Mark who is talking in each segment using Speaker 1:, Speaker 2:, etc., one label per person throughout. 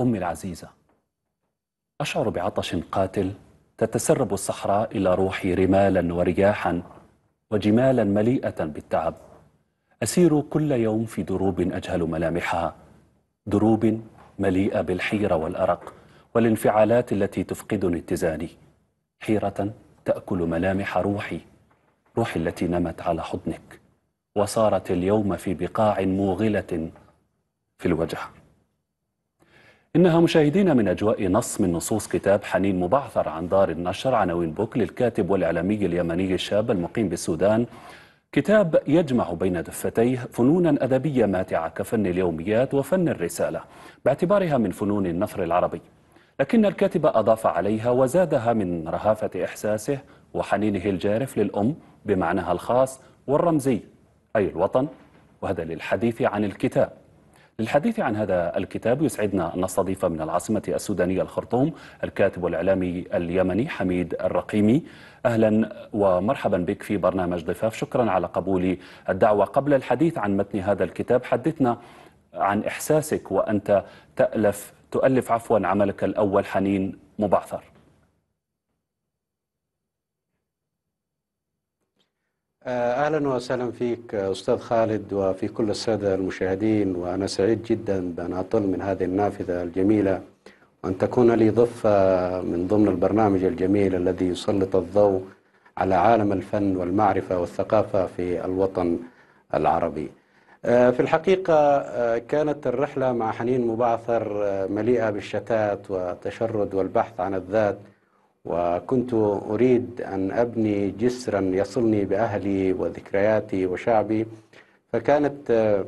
Speaker 1: أمي العزيزة أشعر بعطش قاتل تتسرب الصحراء إلى روحي رمالا ورياحا وجمالا مليئة بالتعب أسير كل يوم في دروب أجهل ملامحها دروب مليئة بالحيرة والأرق والانفعالات التي تفقدني اتزاني حيرة تأكل ملامح روحي روحي التي نمت على حضنك وصارت اليوم في بقاع موغلة في الوجه إنها مشاهدينا من أجواء نص من نصوص كتاب حنين مبعثر عن دار النشر عناوين بوك للكاتب والإعلامي اليمني الشاب المقيم بالسودان كتاب يجمع بين دفتيه فنونا أدبية ماتعة كفن اليوميات وفن الرسالة باعتبارها من فنون النثر العربي لكن الكاتب أضاف عليها وزادها من رهافة إحساسه وحنينه الجارف للأم بمعناها الخاص والرمزي أي الوطن وهذا للحديث عن الكتاب للحديث عن هذا الكتاب يسعدنا أن نستضيف من العاصمة السودانية الخرطوم الكاتب والإعلامي اليمني حميد الرقيمي أهلا ومرحبا بك في برنامج ضفاف شكرا على قبول الدعوة قبل الحديث عن متن هذا الكتاب حدثنا عن إحساسك وأنت تألف تؤلف عفوا عملك الأول حنين مبعثر
Speaker 2: آه، اهلا وسهلا فيك آه، استاذ خالد وفي كل الساده المشاهدين وانا سعيد جدا بان اطل من هذه النافذه الجميله وان تكون لي ضفه من ضمن البرنامج الجميل الذي يسلط الضوء على عالم الفن والمعرفه والثقافه في الوطن العربي. آه، في الحقيقه كانت الرحله مع حنين مبعثر مليئه بالشتات والتشرد والبحث عن الذات وكنت أريد أن أبني جسرا يصلني بأهلي وذكرياتي وشعبي فكانت آه،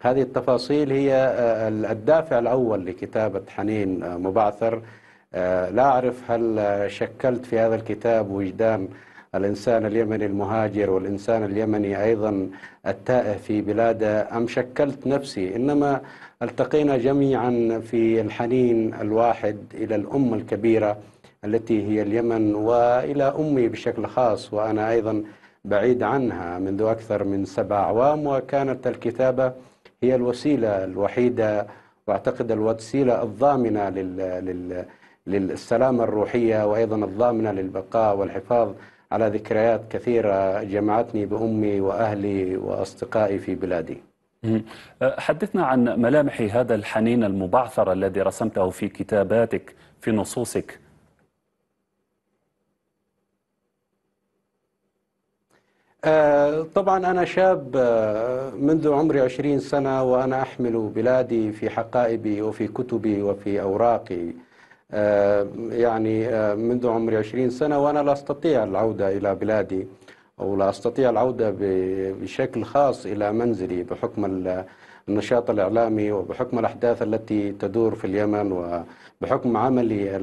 Speaker 2: هذه التفاصيل هي آه، الدافع الأول لكتابة حنين آه، مبعثر لا أعرف هل شكلت في هذا الكتاب وجدان الإنسان اليمني المهاجر والإنسان اليمني أيضا التائه في بلاده أم شكلت نفسي إنما التقينا جميعا في الحنين الواحد إلى الأم الكبيرة التي هي اليمن وإلى أمي بشكل خاص وأنا أيضا بعيد عنها منذ أكثر من سبع أعوام وكانت الكتابة هي الوسيلة الوحيدة وأعتقد الوسيلة الضامنة لل... لل... للسلامة الروحية وأيضا الضامنة للبقاء والحفاظ على ذكريات كثيرة جمعتني بأمي وأهلي وأصدقائي في بلادي
Speaker 1: أه، حدثنا عن ملامح هذا الحنين المبعثر الذي رسمته في كتاباتك في نصوصك
Speaker 2: آه، طبعا أنا شاب آه، منذ عمري عشرين سنة وأنا أحمل بلادي في حقائبي وفي كتبي وفي أوراقي آه، يعني منذ عمري عشرين سنة وأنا لا أستطيع العودة إلى بلادي أو لا أستطيع العودة بشكل خاص إلى منزلي بحكم النشاط الإعلامي وبحكم الأحداث التي تدور في اليمن وبحكم عملي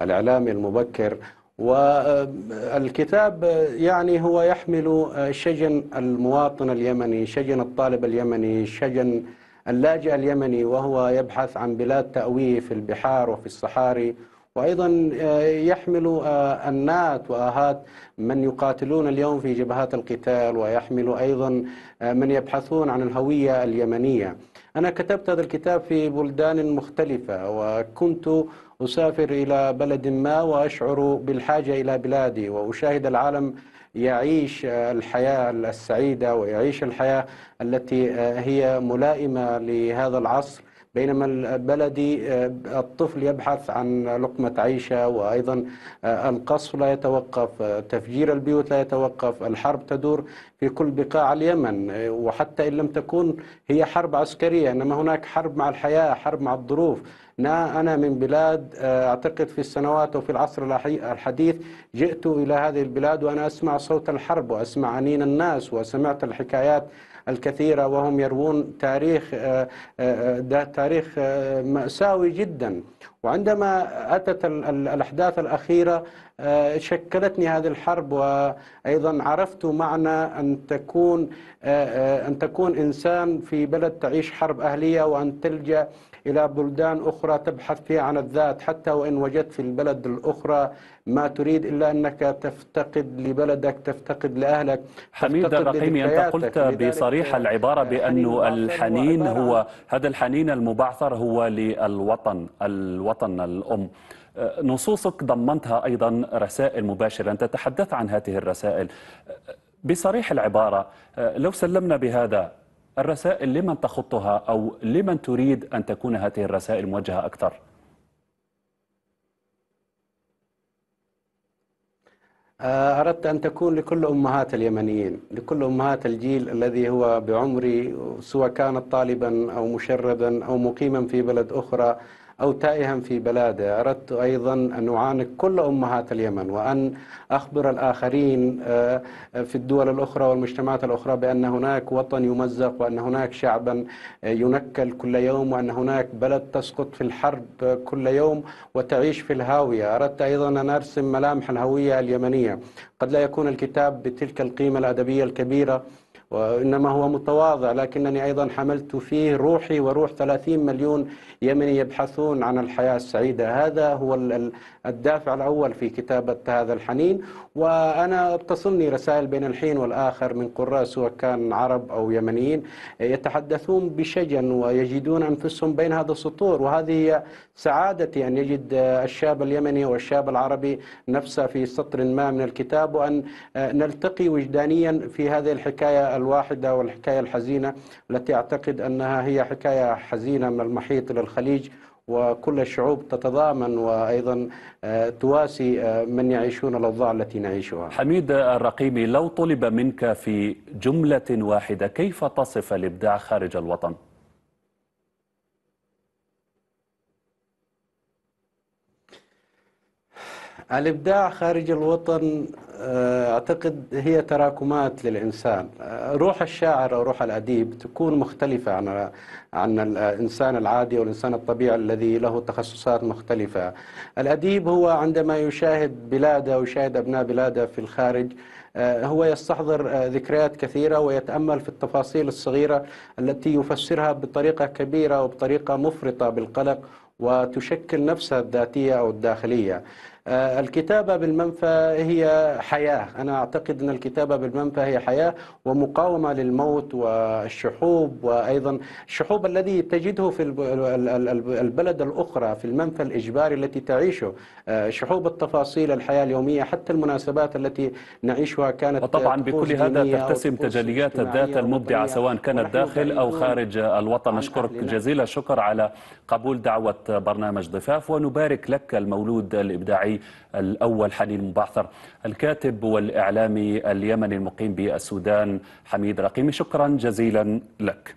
Speaker 2: الإعلامي المبكر والكتاب يعني هو يحمل آه، شجن المواطن اليمني شجن الطالب اليمني شجن اللاجئ اليمني وهو يبحث عن بلاد تأويه في البحار وفي الصحاري وأيضا آه، يحمل آه، النات وآهات من يقاتلون اليوم في جبهات القتال ويحمل أيضا من يبحثون عن الهوية اليمنية أنا كتبت هذا الكتاب في بلدان مختلفة وكنت أسافر إلى بلد ما وأشعر بالحاجة إلى بلادي وأشاهد العالم يعيش الحياة السعيدة ويعيش الحياة التي هي ملائمة لهذا العصر بينما البلدي آه، الطفل يبحث عن لقمة عيشه وأيضا آه، القصف لا يتوقف آه، تفجير البيوت لا يتوقف الحرب تدور في كل بقاع اليمن وحتى إن لم تكون هي حرب عسكرية إنما هناك حرب مع الحياة حرب مع الظروف أنا من بلاد أعتقد في السنوات وفي العصر الحديث جئت إلى هذه البلاد وأنا أسمع صوت الحرب وأسمع أنين الناس وسمعت الحكايات الكثيرة وهم يروون تاريخ ده آه، آه، آه، تاريخ مأساوي جدا وعندما أتت الأحداث الأخيرة آه، شكلتني هذه الحرب وأيضا عرفت معنى أن تكون آه، آه، أن تكون إنسان في بلد تعيش حرب أهلية وأن تلجأ إلى بلدان أخرى تبحث فيها عن الذات حتى وإن وجدت في البلد الأخرى ما تريد إلا أنك تفتقد لبلدك تفتقد لأهلك حميد الرقيمي أنت قلت بصريح
Speaker 1: العبارة بأنه الحنين هو هذا الحنين المبعثر هو للوطن الوطن وطن الأم أه، نصوصك ضمنتها أيضا رسائل مباشرة أنت تحدثت عن هذه الرسائل أه، بصريح العبارة أه، لو سلمنا بهذا الرسائل لمن تخطها أو لمن تريد أن تكون هذه الرسائل موجهة أكثر؟
Speaker 2: أردت أن تكون لكل أمهات اليمنيين لكل أمهات الجيل الذي هو بعمري سواء كان طالبا أو مشردا أو مقيما في بلد أخرى أو تائها في بلاده أردت أيضا أن أعانق كل أمهات اليمن وأن أخبر الآخرين آه، في الدول الأخرى والمجتمعات الأخرى بأن هناك وطن يمزق وأن هناك شعبا آه، ينكل كل يوم وأن هناك بلد تسقط في الحرب كل يوم وتعيش في الهاوية أردت أيضا أن أرسم ملامح الهوية اليمنية قد لا يكون الكتاب بتلك القيمة الأدبية الكبيرة وإنما هو متواضع لكنني أيضا حملت فيه روحي وروح 30 مليون يمني يبحثون عن الحياة السعيدة هذا هو الدافع الأول في كتابة هذا الحنين وأنا تصلني رسائل بين الحين والآخر من قراء سواء كان عرب أو يمنيين يتحدثون بشجن ويجدون أنفسهم بين هذا السطور وهذه سعادتي أن يجد الشاب اليمني والشاب العربي نفسه في سطر ما من الكتاب وأن نلتقي وجدانيا في هذه الحكاية الواحدة والحكاية الحزينة التي أعتقد أنها هي حكاية حزينة من المحيط للخليج وكل الشعوب تتضامن وأيضا آه، تواسي آه، من يعيشون الأوضاع التي نعيشها
Speaker 1: حميد الرقيمي لو طلب منك في جملة واحدة كيف تصف الإبداع خارج الوطن؟
Speaker 2: الابداع خارج الوطن آه، اعتقد هي تراكمات للانسان آه، روح الشاعر او روح الاديب تكون مختلفه عن عن الانسان العادي والانسان الطبيعي الذي له تخصصات مختلفه الاديب هو عندما يشاهد بلاده ويشاهد ابناء بلاده في الخارج آه، هو يستحضر ذكريات كثيرة ويتأمل في التفاصيل الصغيرة التي يفسرها بطريقة كبيرة وبطريقة مفرطة بالقلق وتشكل نفسها الذاتية أو الداخلية آه، الكتابة بالمنفى هي حياة أنا أعتقد أن الكتابة بالمنفى هي حياة ومقاومة للموت والشحوب وأيضا الشحوب الذي تجده في البلد الأخرى في المنفى الإجباري التي تعيشه آه، شحوب التفاصيل الحياة اليومية حتى المناسبات التي نعيشها كانت وطبعا بكل هذا ترتسم تجليات الذات المبدعة
Speaker 1: سواء كانت داخل أو خارج الوطن نشكرك جزيل الشكر على قبول دعوة برنامج ضفاف ونبارك لك المولود الإبداعي الصحفي الأول حنين مبعثر الكاتب والإعلامي اليمني المقيم بالسودان حميد رقيمي شكرا جزيلا لك